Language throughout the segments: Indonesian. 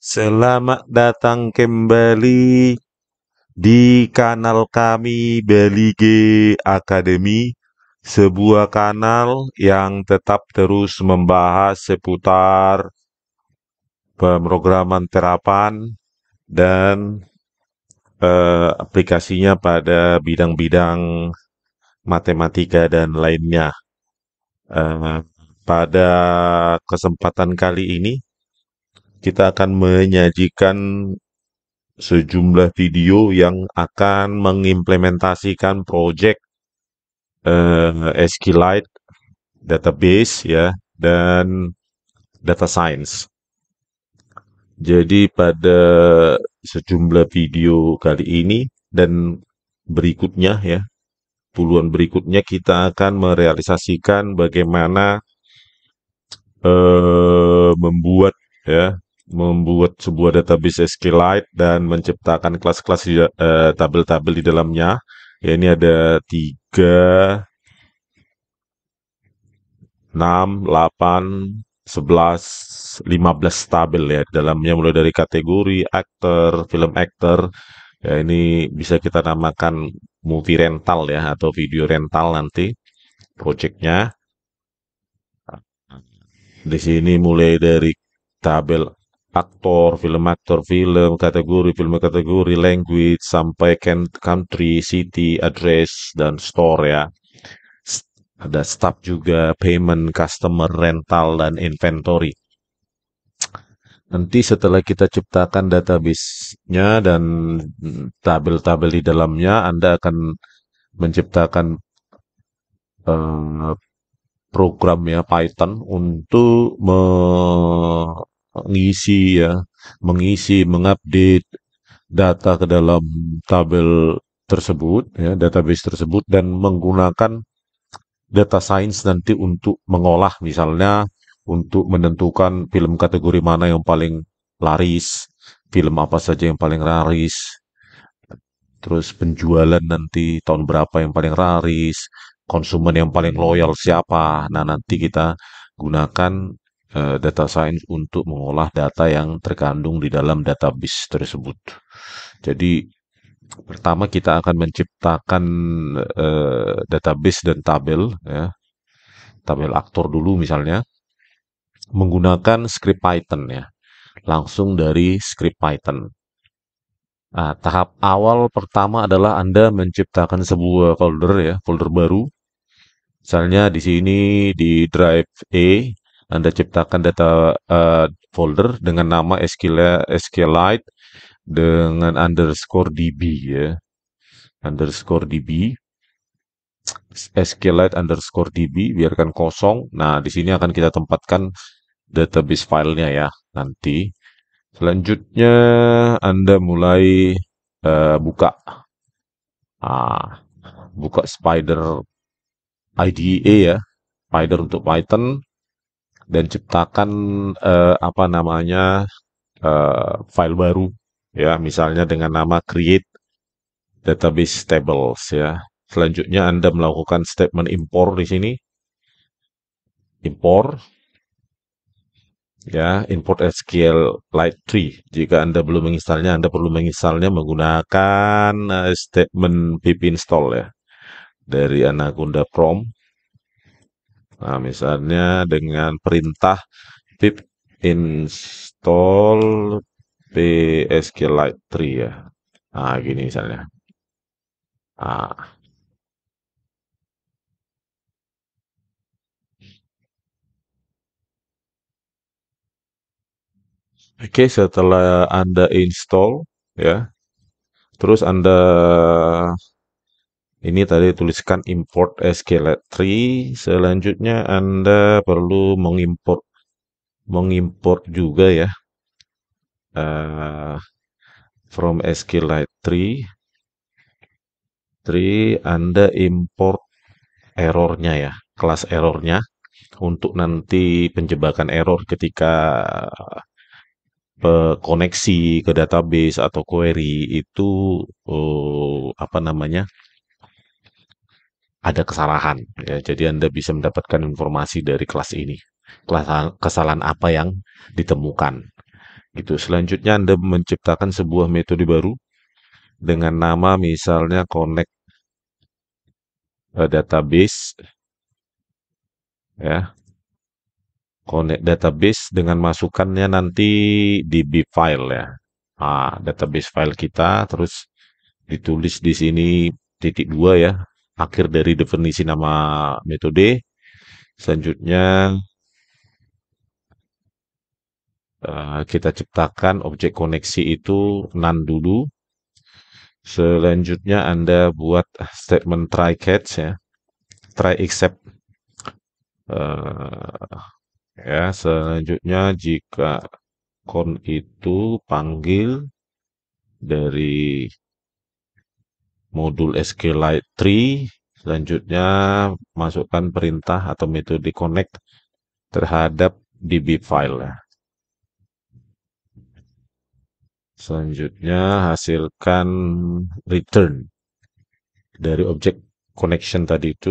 Selamat datang kembali di kanal kami Bali G Academy, sebuah kanal yang tetap terus membahas seputar pemrograman terapan dan eh, aplikasinya pada bidang-bidang matematika dan lainnya. Eh, pada kesempatan kali ini kita akan menyajikan sejumlah video yang akan mengimplementasikan project uh, eh, SQLite database ya dan data science. Jadi pada sejumlah video kali ini dan berikutnya ya puluhan berikutnya kita akan merealisasikan bagaimana uh, membuat ya membuat sebuah database SQLite dan menciptakan kelas-kelas ya, eh, tabel-tabel di dalamnya. Ya ini ada 3 6, 8, 11, 15 tabel ya. Dalamnya mulai dari kategori, aktor, film aktor. Ya ini bisa kita namakan movie rental ya atau video rental nanti projectnya. Di sini mulai dari tabel aktor, film aktor, film kategori, film kategori, language, sampai country, city, address, dan store ya. Ada staff juga, payment, customer, rental, dan inventory. Nanti setelah kita ciptakan database-nya dan tabel-tabel di dalamnya, Anda akan menciptakan uh, program ya Python untuk me mengisi ya, mengisi, mengupdate data ke dalam tabel tersebut, ya, database tersebut dan menggunakan data science nanti untuk mengolah misalnya untuk menentukan film kategori mana yang paling laris, film apa saja yang paling laris, terus penjualan nanti tahun berapa yang paling laris, konsumen yang paling loyal siapa. Nah, nanti kita gunakan Eh, data science untuk mengolah data yang terkandung di dalam database tersebut. Jadi pertama kita akan menciptakan uh, database dan tabel ya. Tabel aktor dulu misalnya menggunakan script Python ya. Langsung dari script Python. Nah, tahap awal pertama adalah Anda menciptakan sebuah folder ya, folder baru. Misalnya di sini di drive A anda ciptakan data uh, folder dengan nama SQLite SQLite dengan underscore db ya. Underscore db. SQLite underscore db biarkan kosong. Nah, di sini akan kita tempatkan database filenya ya nanti. Selanjutnya Anda mulai uh, buka ah, buka spider IDE ya, spider untuk Python dan ciptakan uh, apa namanya uh, file baru ya misalnya dengan nama create database tables ya selanjutnya Anda melakukan statement import di sini import ya import SQL Lite 3 jika Anda belum menginstalnya Anda perlu menginstalnya menggunakan uh, statement pip install ya dari Anaconda Chrome Nah, misalnya dengan perintah pip install psqlite 3 ya. Nah, gini misalnya. Nah. Oke, okay, setelah Anda install ya. Terus Anda ini tadi tuliskan import sklet 3. Selanjutnya Anda perlu mengimport mengimport juga ya. Uh, from sklet 3. 3 Anda import errornya ya, kelas errornya untuk nanti penjebakan error ketika koneksi ke database atau query itu uh, apa namanya? ada kesalahan. Ya, jadi Anda bisa mendapatkan informasi dari kelas ini. Kesalahan, apa yang ditemukan. Gitu. Selanjutnya Anda menciptakan sebuah metode baru dengan nama misalnya connect eh, database ya. Connect database dengan masukannya nanti di DB file ya. Nah, database file kita terus ditulis di sini titik dua ya akhir dari definisi nama metode. Selanjutnya eh, kita ciptakan objek koneksi itu nan dulu. Selanjutnya Anda buat statement try catch ya. Try except eh, ya, selanjutnya jika con itu panggil dari modul SQLite 3 selanjutnya masukkan perintah atau metode connect terhadap DB file ya. selanjutnya hasilkan return dari objek connection tadi itu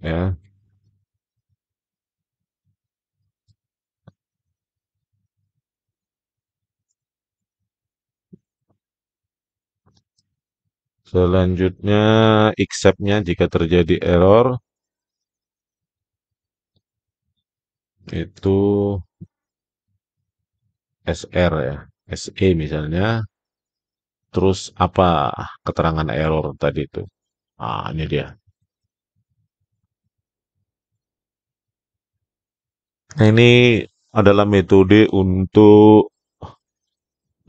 ya Selanjutnya exceptnya jika terjadi error itu SR ya, SE misalnya. Terus apa keterangan error tadi itu? Ah, ini dia. Nah, ini adalah metode untuk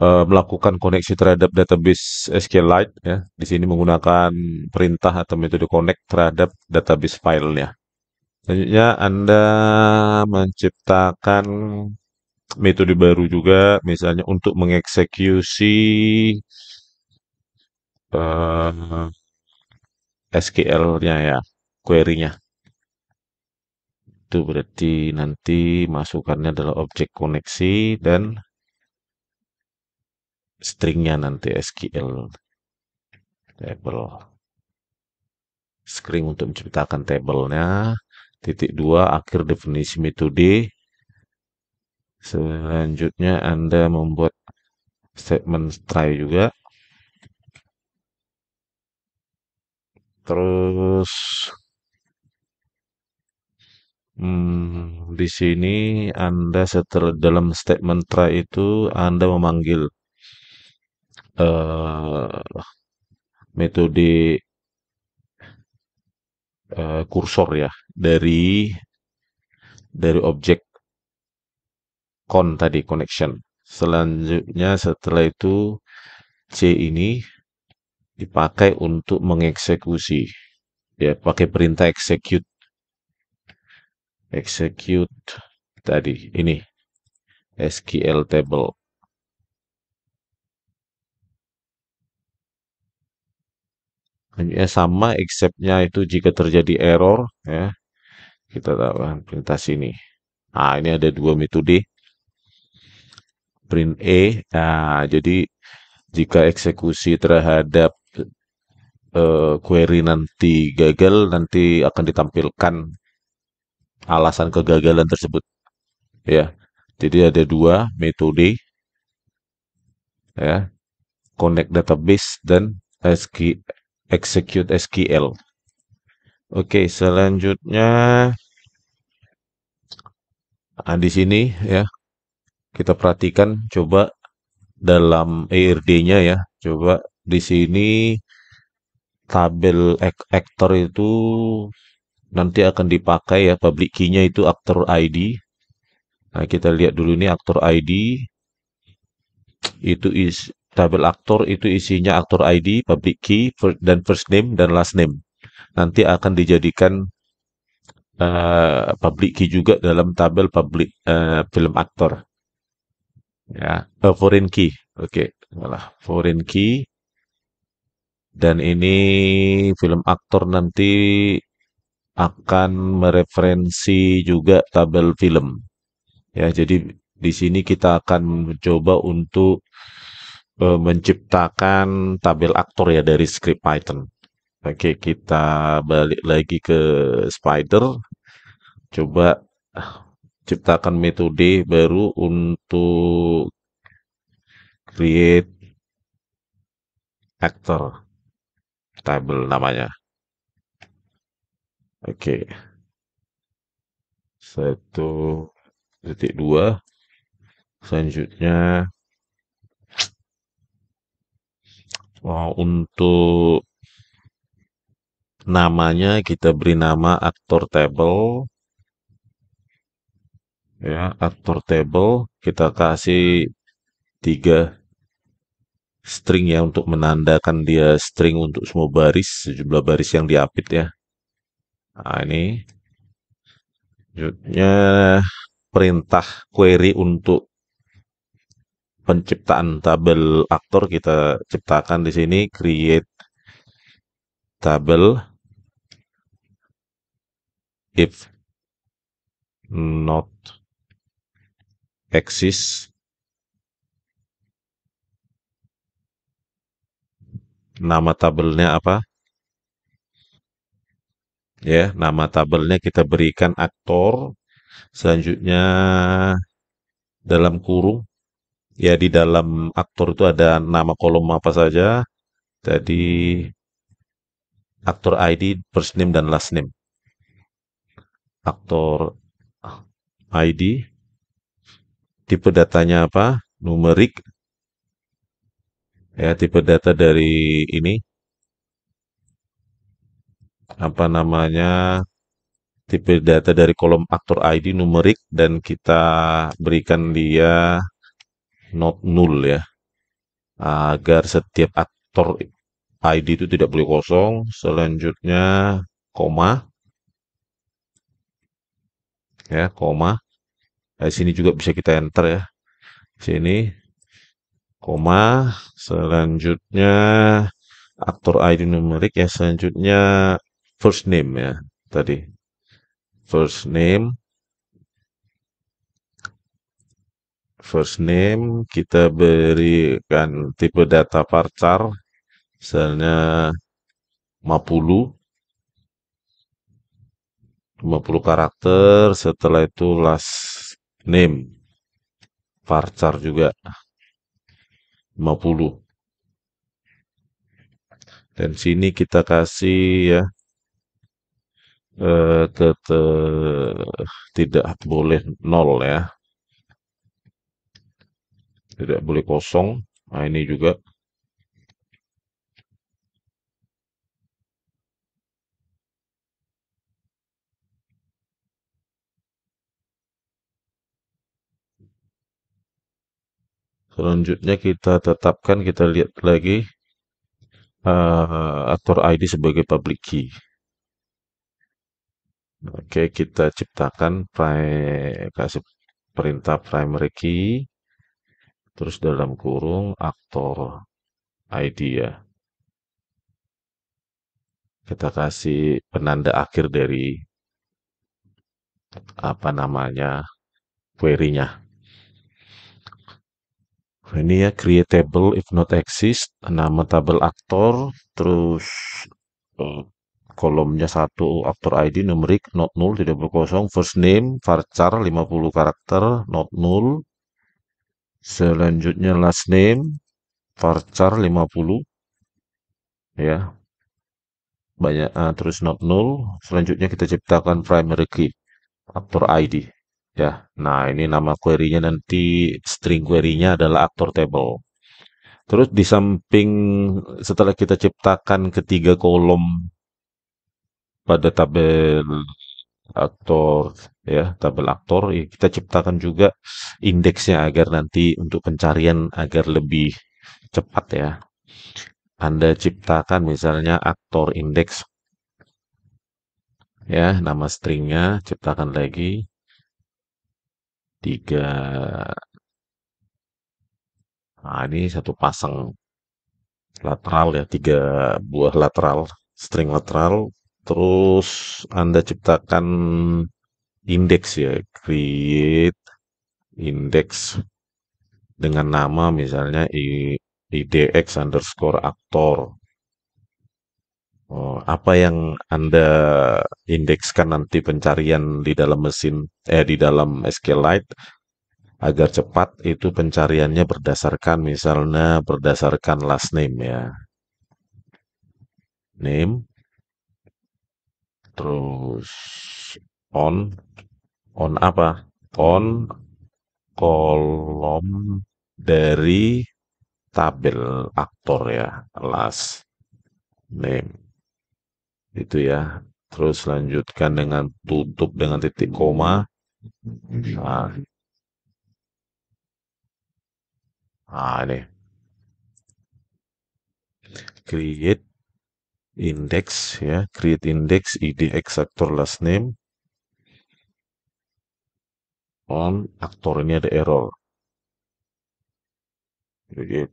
uh, melakukan koneksi terhadap database SQLite ya. Di sini menggunakan perintah atau metode connect terhadap database filenya. Selanjutnya Anda menciptakan metode baru juga misalnya untuk mengeksekusi uh, eh, SQL-nya ya, query-nya. Itu berarti nanti masukannya adalah objek koneksi dan stringnya nanti SQL table string untuk menciptakan tabelnya titik dua akhir definisi metode selanjutnya Anda membuat statement try juga terus hmm, di sini Anda setelah dalam statement try itu Anda memanggil uh, metode uh, kursor ya dari dari objek con tadi connection. Selanjutnya setelah itu C ini dipakai untuk mengeksekusi ya pakai perintah execute execute tadi ini SQL table ya sama exceptnya itu jika terjadi error ya kita tambahkan perintah sini nah ini ada dua metode print A nah jadi jika eksekusi terhadap uh, query nanti gagal nanti akan ditampilkan alasan kegagalan tersebut ya jadi ada dua metode ya connect database dan SQL execute SQL. Oke, okay, selanjutnya nah, di sini ya kita perhatikan coba dalam ERD-nya ya. Coba di sini tabel actor itu nanti akan dipakai ya public key-nya itu actor ID. Nah, kita lihat dulu ini actor ID itu is Tabel aktor itu isinya aktor ID, public key, dan first name dan last name. Nanti akan dijadikan uh, public key juga dalam tabel public uh, film aktor. Ya, uh, foreign key. Oke, okay. malah foreign key. Dan ini film aktor nanti akan mereferensi juga tabel film. Ya, jadi di sini kita akan mencoba untuk uh, menciptakan tabel aktor ya dari script Python. Oke, kita balik lagi ke Spider. Coba ah, ciptakan metode baru untuk create actor table namanya. Oke. Satu titik dua. Selanjutnya untuk namanya kita beri nama aktor table ya aktor table kita kasih tiga string ya untuk menandakan dia string untuk semua baris sejumlah baris yang diapit ya nah ini selanjutnya perintah query untuk penciptaan tabel aktor kita ciptakan di sini create tabel if not exist nama tabelnya apa ya nama tabelnya kita berikan aktor selanjutnya dalam kurung ya di dalam aktor itu ada nama kolom apa saja jadi aktor ID first name dan last name aktor ID tipe datanya apa numerik ya tipe data dari ini apa namanya tipe data dari kolom aktor ID numerik dan kita berikan dia not null ya agar setiap aktor ID itu tidak boleh kosong selanjutnya koma ya koma nah, di sini juga bisa kita enter ya sini koma selanjutnya aktor ID numerik ya selanjutnya first name ya tadi first name first name kita berikan tipe data varchar misalnya 50 50 karakter setelah itu last name varchar juga 50 dan sini kita kasih ya eh, tidak boleh nol ya tidak boleh kosong nah ini juga Selanjutnya kita tetapkan, kita lihat lagi uh, eh, aktor ID sebagai public key. Oke, kita ciptakan pri kasih perintah primary key terus dalam kurung aktor id ya Kita kasih penanda akhir dari apa namanya query-nya. Ini ya create table if not exist, nama tabel aktor, terus eh, kolomnya satu aktor ID numerik not null tidak berkosong, first name varchar 50 karakter not null, Selanjutnya last name varchar 50 ya. Banyak uh, terus not null. Selanjutnya kita ciptakan primary key aktor ID ya. Nah, ini nama querynya nanti string query-nya adalah aktor table. Terus di samping setelah kita ciptakan ketiga kolom pada tabel aktor ya tabel aktor ya kita ciptakan juga indeksnya agar nanti untuk pencarian agar lebih cepat ya Anda ciptakan misalnya aktor indeks ya nama stringnya ciptakan lagi tiga nah ini satu pasang lateral ya tiga buah lateral string lateral Terus Anda ciptakan indeks ya, create indeks dengan nama misalnya IDX underscore aktor. Oh, apa yang Anda indekskan nanti pencarian di dalam mesin, eh di dalam SQLite agar cepat itu pencariannya berdasarkan misalnya berdasarkan last name ya. Name, terus on on apa on kolom dari tabel aktor ya last name itu ya terus lanjutkan dengan tutup dengan titik koma nah, nah ini create index ya create index id x actor last name on aktor ini ada error jadi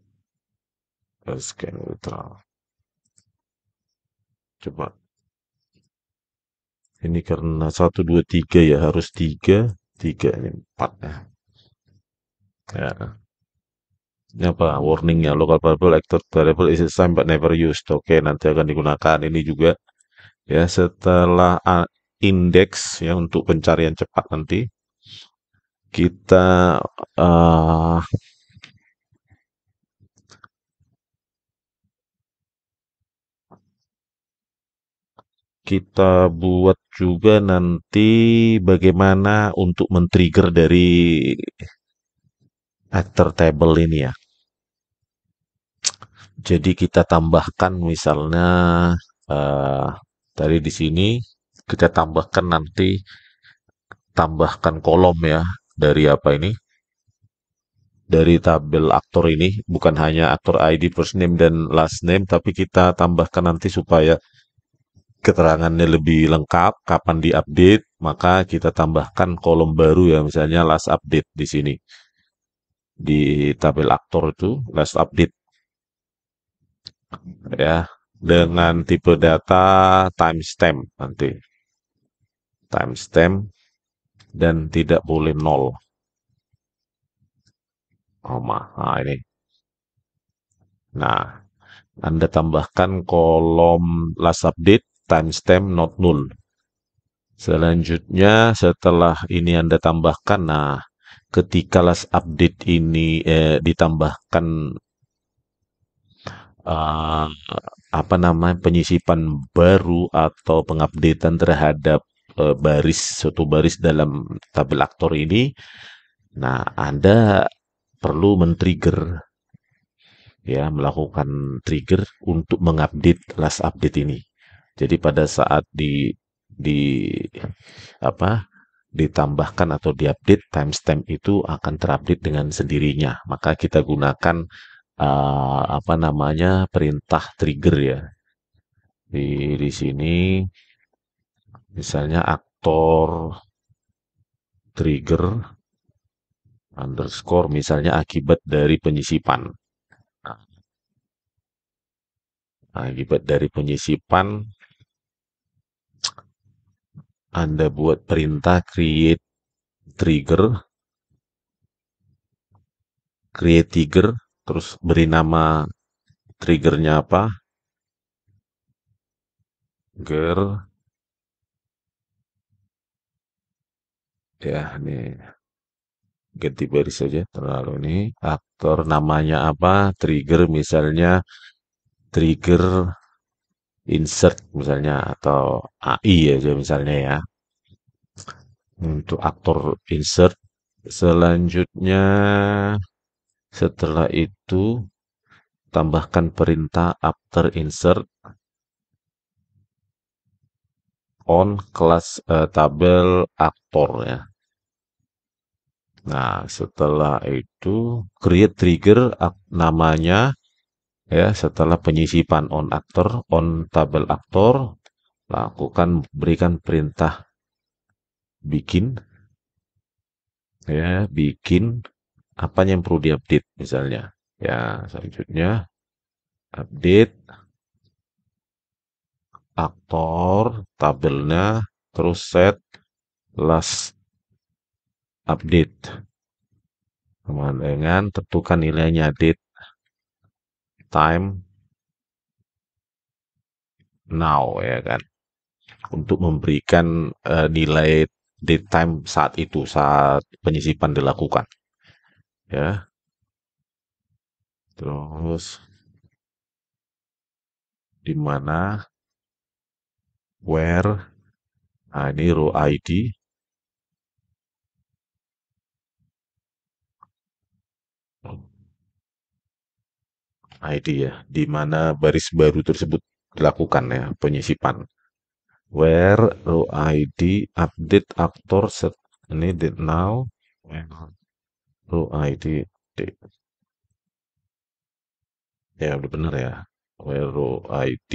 scan neutral coba ini karena satu dua tiga ya harus tiga tiga ini 4 ya, ya apa warningnya local variable actor variable is assigned but never used oke okay, nanti akan digunakan ini juga ya setelah ah, indeks ya untuk pencarian cepat nanti kita uh, kita buat juga nanti bagaimana untuk men-trigger dari actor table ini ya jadi kita tambahkan misalnya uh, tadi di sini kita tambahkan nanti tambahkan kolom ya dari apa ini dari tabel aktor ini bukan hanya aktor ID first name dan last name tapi kita tambahkan nanti supaya keterangannya lebih lengkap kapan diupdate maka kita tambahkan kolom baru ya misalnya last update di sini di tabel aktor itu last update ya dengan tipe data timestamp nanti timestamp dan tidak boleh nol koma oh, nah ini nah anda tambahkan kolom last update timestamp not null selanjutnya setelah ini anda tambahkan nah ketika last update ini eh, ditambahkan uh, apa namanya penyisipan baru atau pengupdatean terhadap uh, baris suatu baris dalam tabel aktor ini nah Anda perlu men-trigger ya melakukan trigger untuk mengupdate last update ini jadi pada saat di di apa ditambahkan atau diupdate timestamp itu akan terupdate dengan sendirinya maka kita gunakan uh, apa namanya perintah trigger ya di di sini misalnya aktor trigger underscore misalnya akibat dari penyisipan nah, akibat dari penyisipan anda buat perintah create trigger create trigger terus beri nama triggernya apa trigger ya ini ganti baris saja terlalu ini aktor namanya apa trigger misalnya trigger insert misalnya atau AI aja misalnya ya untuk aktor insert selanjutnya setelah itu, tambahkan perintah after insert on kelas uh, tabel aktor ya. Nah, setelah itu create trigger namanya ya setelah penyisipan on actor on tabel aktor lakukan berikan perintah bikin ya bikin apa yang perlu diupdate misalnya. Ya, selanjutnya update aktor tabelnya terus set last update dengan tentukan nilainya date time now ya kan untuk memberikan uh, nilai date time saat itu saat penyisipan dilakukan ya terus di mana where nah ini row ID ID ya di mana baris baru tersebut dilakukan ya penyisipan where row ID update aktor set ini now oh ID D ya udah bener ya row ID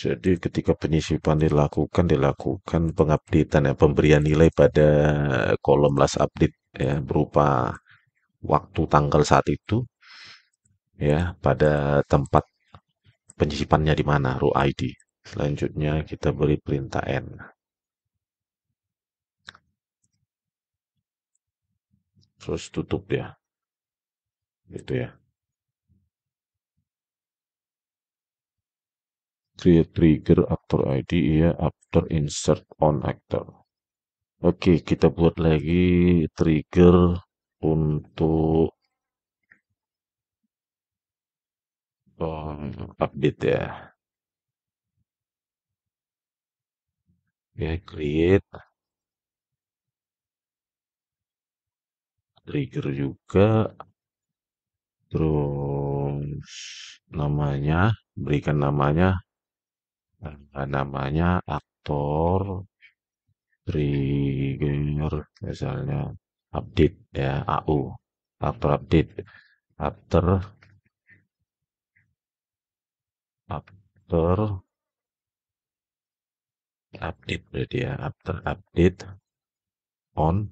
jadi ketika penyisipan dilakukan dilakukan pengupdatean ya pemberian nilai pada kolom last update ya berupa waktu tanggal saat itu ya pada tempat penyisipannya di mana row ID selanjutnya kita beri perintah n terus tutup dia, gitu ya create trigger actor ID ya after insert on actor oke kita buat lagi trigger untuk update ya ya create trigger juga terus namanya berikan namanya namanya aktor trigger misalnya update ya AU after update after after update berarti ya after update on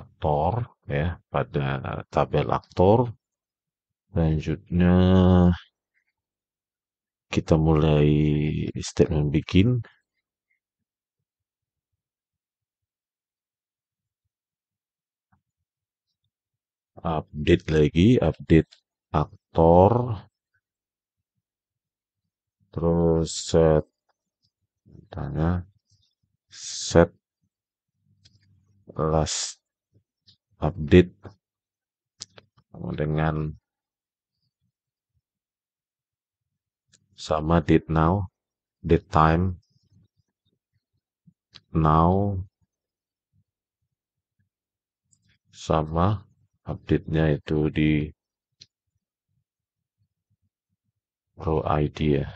aktor ya pada tabel aktor selanjutnya kita mulai statement bikin update lagi update aktor terus set tanya set last update dengan sama date now, date time, now, sama update-nya itu di row ID ya.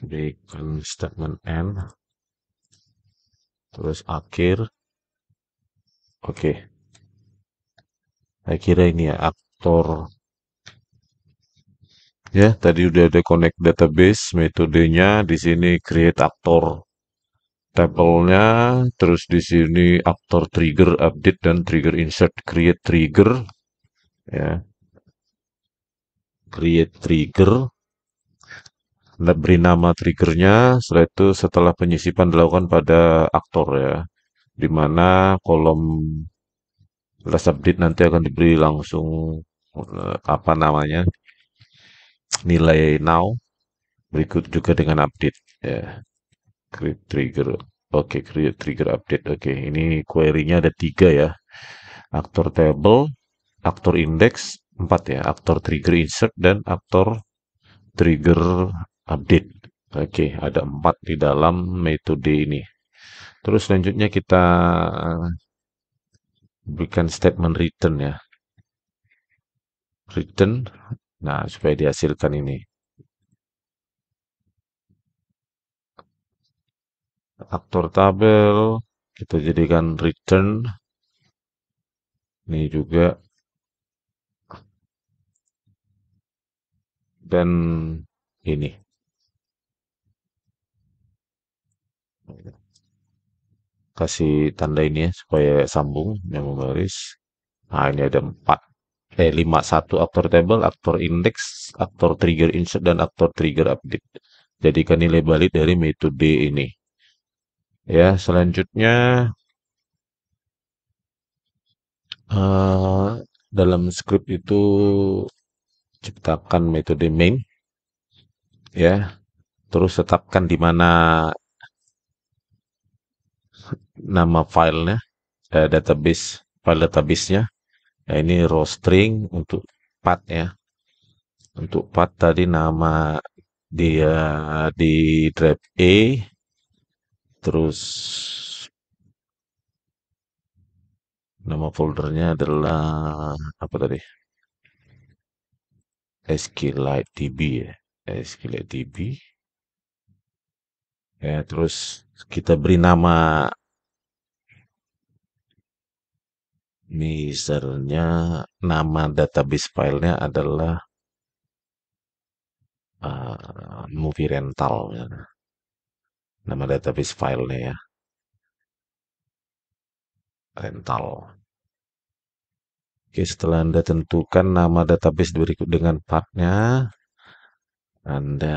di statement n terus akhir oke okay. saya ini ya aktor ya tadi udah ada connect database metodenya di sini create aktor tablenya terus di sini aktor trigger update dan trigger insert create trigger ya create trigger beri nama triggernya setelah itu setelah penyisipan dilakukan pada aktor ya dimana kolom last update nanti akan diberi langsung eh, apa namanya nilai now berikut juga dengan update ya create trigger oke okay, create trigger update oke okay. ini query-nya ada tiga ya aktor table aktor index empat ya, aktor trigger insert dan aktor trigger update. Oke, okay, ada empat di dalam metode ini. Terus selanjutnya kita eh, berikan statement return ya. Return, nah supaya dihasilkan ini. Aktor tabel, kita jadikan return. Ini juga. Dan ini. kasih tanda ini ya supaya sambung yang menggaris nah ini ada empat eh lima satu aktor table aktor index aktor trigger insert dan aktor trigger update jadikan nilai balik dari metode ini ya selanjutnya uh, dalam script itu ciptakan metode main ya terus tetapkan di mana nama filenya eh, database file databasenya nah, ini row string untuk path ya untuk path tadi nama dia di drive A terus nama foldernya adalah apa tadi SQLite DB ya SQLite DB ya terus kita beri nama misalnya nama database filenya adalah uh, movie rental nama database filenya ya rental Oke setelah anda tentukan nama database berikut dengan partnya anda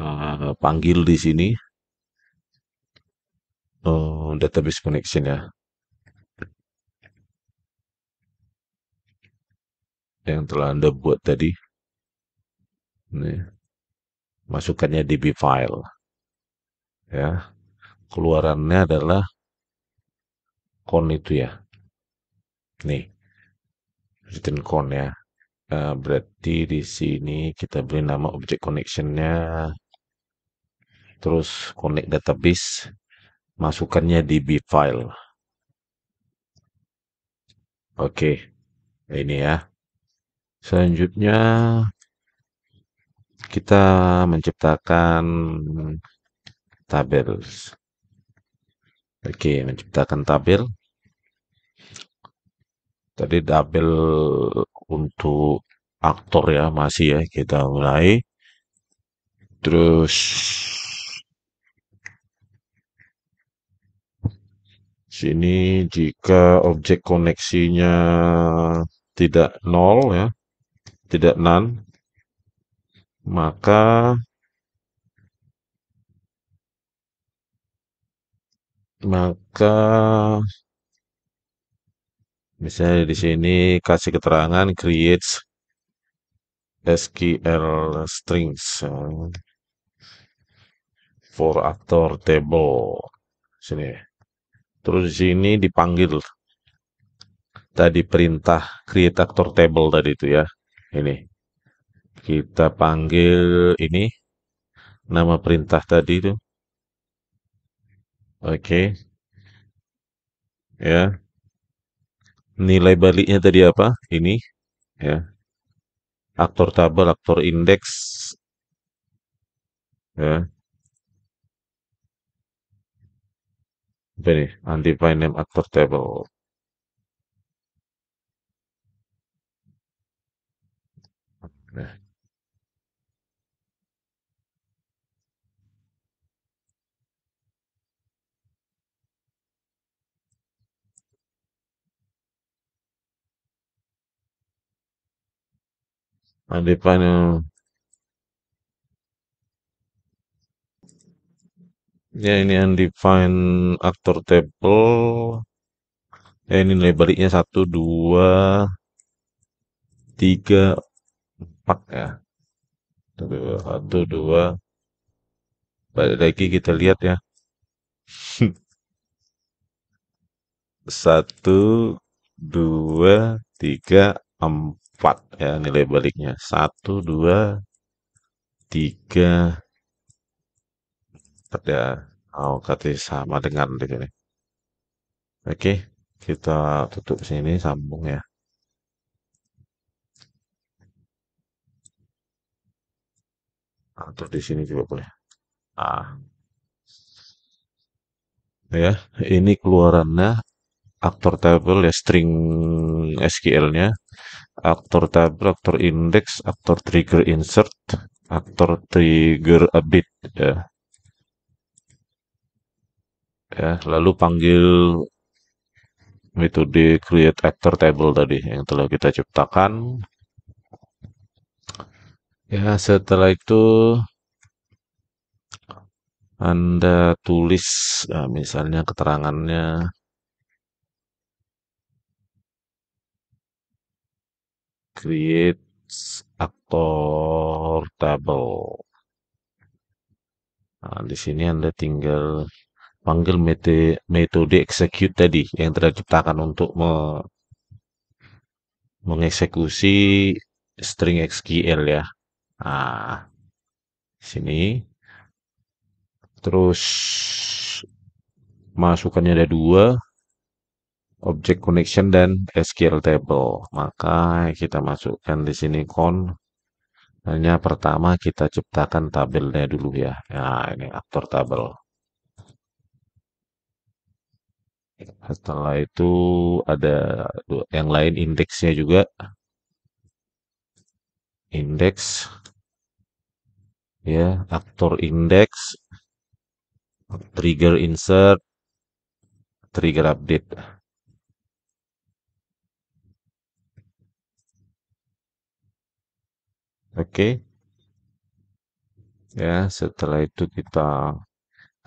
uh, panggil di sini oh, database connection ya. Yang telah Anda buat tadi. Nih. Masukannya DB file. Ya. Keluarannya adalah con itu ya. Nih. Written con ya. Uh, berarti di sini kita beri nama objek connectionnya terus connect database masukkannya di B file. Oke, okay. ini ya. Selanjutnya kita menciptakan tabel. Oke, okay, menciptakan tabel. Tadi tabel untuk aktor ya masih ya kita mulai. Terus sini jika objek koneksinya tidak nol ya tidak nan maka maka misalnya di sini kasih keterangan creates SQL strings ya. for actor table sini Terus sini dipanggil tadi perintah create actor table tadi itu ya. Ini. Kita panggil ini nama perintah tadi itu. Oke. Okay. Ya. Nilai baliknya tadi apa? Ini ya. Aktor tabel, aktor indeks. Ya. ini undefined name actor table undefined ya ini yang define actor table ya ini nilai baliknya satu dua tiga empat ya Tapi satu dua balik lagi kita lihat ya satu dua tiga empat ya nilai baliknya satu dua tiga ya oh, berarti sama dengan di sini oke kita tutup sini sambung ya atau ah, di sini juga boleh ah ya ini keluarannya aktor table ya string SQL-nya aktor table aktor index aktor trigger insert aktor trigger update ya ya lalu panggil metode create actor table tadi yang telah kita ciptakan ya setelah itu anda tulis ya, misalnya keterangannya create actor table nah, di sini anda tinggal panggil metode, metode execute tadi yang telah diciptakan untuk me, mengeksekusi string SQL ya. Nah, sini. Terus masukannya ada dua, object connection dan SQL table. Maka kita masukkan di sini con hanya pertama kita ciptakan tabelnya dulu ya. Nah, ini aktor tabel. setelah itu ada yang lain indeksnya juga indeks ya aktor indeks trigger insert trigger update oke okay. ya setelah itu kita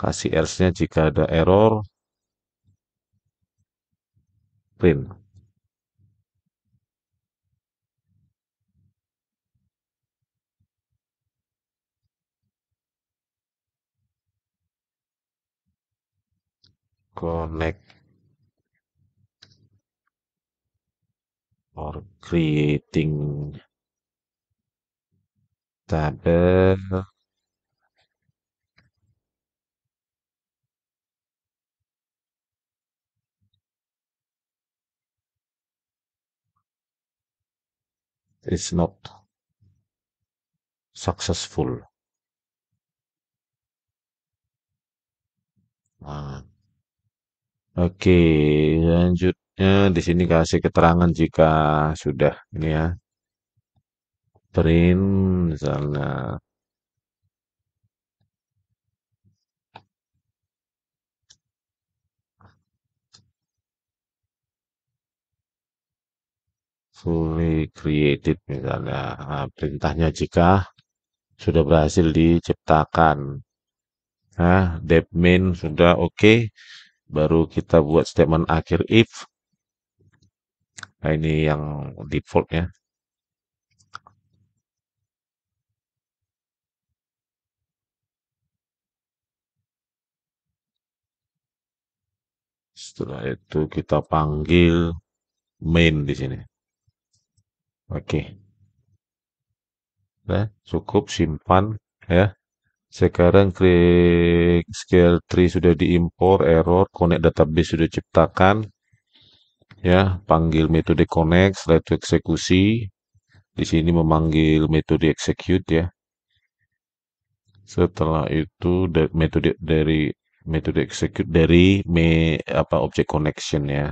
kasih else nya jika ada error Brim connect or creating tabel is not successful. Nah. Oke, lanjutnya di sini kasih keterangan jika sudah ini ya. Print misalnya fully created misalnya nah, perintahnya jika sudah berhasil diciptakan nah dev main sudah oke okay. baru kita buat statement akhir if nah ini yang default ya. setelah itu kita panggil main di sini Oke. Nah, cukup simpan ya. Sekarang klik scale tree sudah diimpor, error, connect database sudah ciptakan. Ya, panggil metode connect, setelah itu eksekusi. Di sini memanggil metode execute ya. Setelah itu metode dari metode execute dari me, apa object connection ya.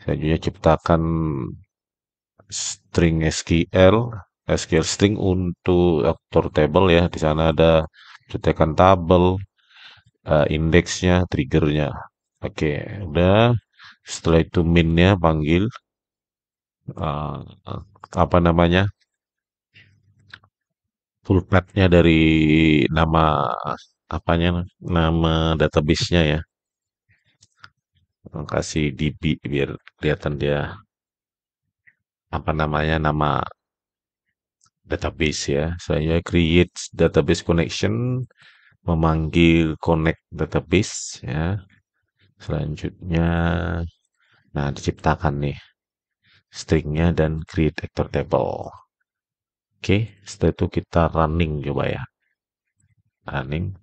Selanjutnya ciptakan string SQL, SQL string untuk aktor table ya. Di sana ada cetekan tabel, uh, eh, indeksnya, triggernya. Oke, okay, udah. Setelah itu minnya panggil uh, apa namanya? full path-nya dari nama apanya nama database-nya ya. Kasih DB biar kelihatan dia apa namanya nama database ya. Saya create database connection, memanggil connect database ya. Selanjutnya, nah diciptakan nih stringnya dan create actor table. Oke, setelah itu kita running coba ya. Running.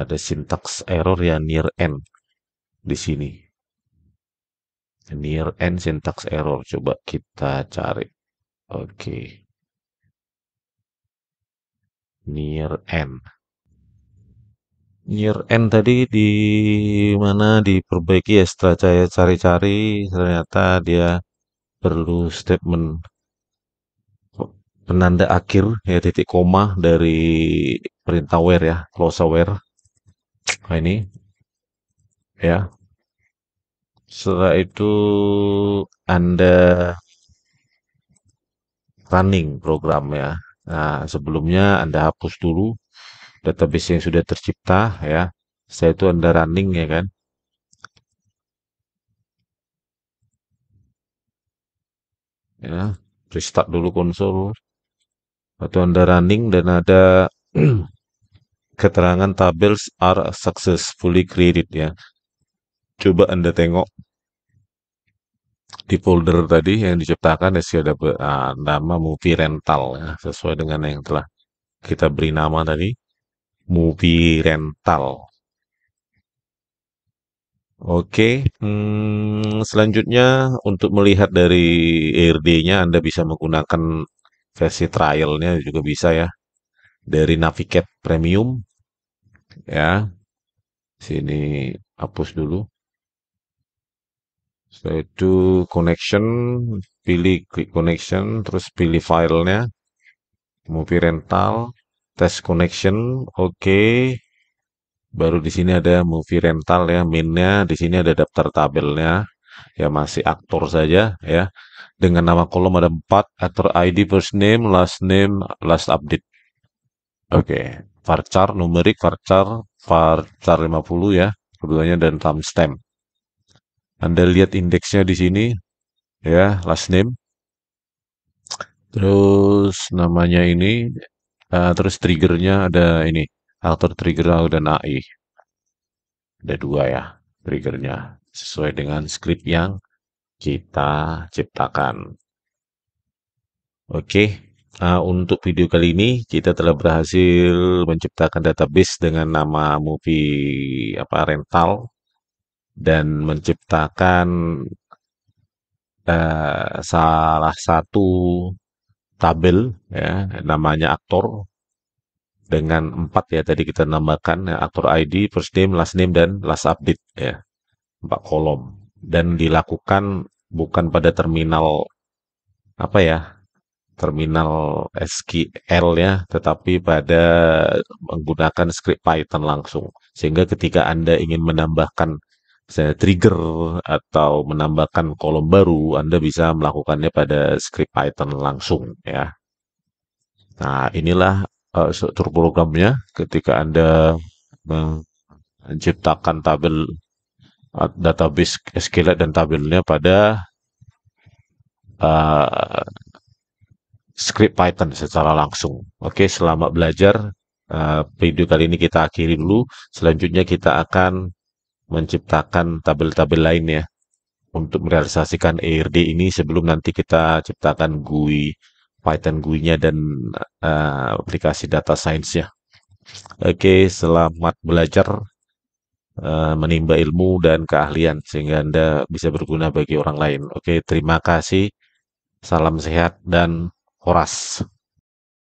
Ada syntax error ya near end di sini near end syntax error coba kita cari oke okay. near end, near end tadi di mana diperbaiki ya setelah saya cari-cari ternyata dia perlu statement penanda akhir ya titik koma dari perintah where ya close where nah ini ya setelah itu Anda running program ya Nah, sebelumnya Anda hapus dulu database yang sudah tercipta ya. Setelah itu Anda running ya kan. Ya, restart dulu konsol. Atau Anda running dan ada keterangan tabels are successfully created ya. Coba Anda tengok di folder tadi yang diciptakan ya, ada nah, nama movie rental ya, sesuai dengan yang telah kita beri nama tadi movie rental oke hmm, selanjutnya untuk melihat dari ERD nya Anda bisa menggunakan versi trial-nya juga bisa ya dari Navigate Premium ya sini hapus dulu setelah itu connection pilih quick connection terus pilih filenya movie rental test connection oke okay. baru di sini ada movie rental ya minnya di sini ada daftar tabelnya ya masih aktor saja ya dengan nama kolom ada empat aktor ID first name last name last update oke okay. varchar numerik varchar varchar 50 ya keduanya dan timestamp anda lihat indeksnya di sini ya, last name. Terus namanya ini uh, terus triggernya ada ini, author trigger dan AI. Ada dua ya triggernya sesuai dengan script yang kita ciptakan. Oke, okay. uh, eh, untuk video kali ini kita telah berhasil menciptakan database dengan nama movie apa rental dan menciptakan uh, salah satu tabel ya namanya aktor dengan empat ya tadi kita nambahkan ya, aktor ID, first name, last name dan last update ya empat kolom dan dilakukan bukan pada terminal apa ya terminal SQL ya tetapi pada menggunakan script Python langsung sehingga ketika anda ingin menambahkan misalnya trigger atau menambahkan kolom baru, Anda bisa melakukannya pada script Python langsung ya. Nah, inilah uh, struktur programnya ketika Anda menciptakan tabel eh, database SQL dan tabelnya pada uh, script Python secara langsung. Oke, selamat belajar. Uh, video kali ini kita akhiri dulu. Selanjutnya kita akan menciptakan tabel-tabel lain ya untuk merealisasikan ERD ini sebelum nanti kita ciptakan GUI Python GUI-nya dan uh, aplikasi data science ya. Oke, selamat belajar uh, menimba ilmu dan keahlian sehingga Anda bisa berguna bagi orang lain. Oke, terima kasih. Salam sehat dan horas.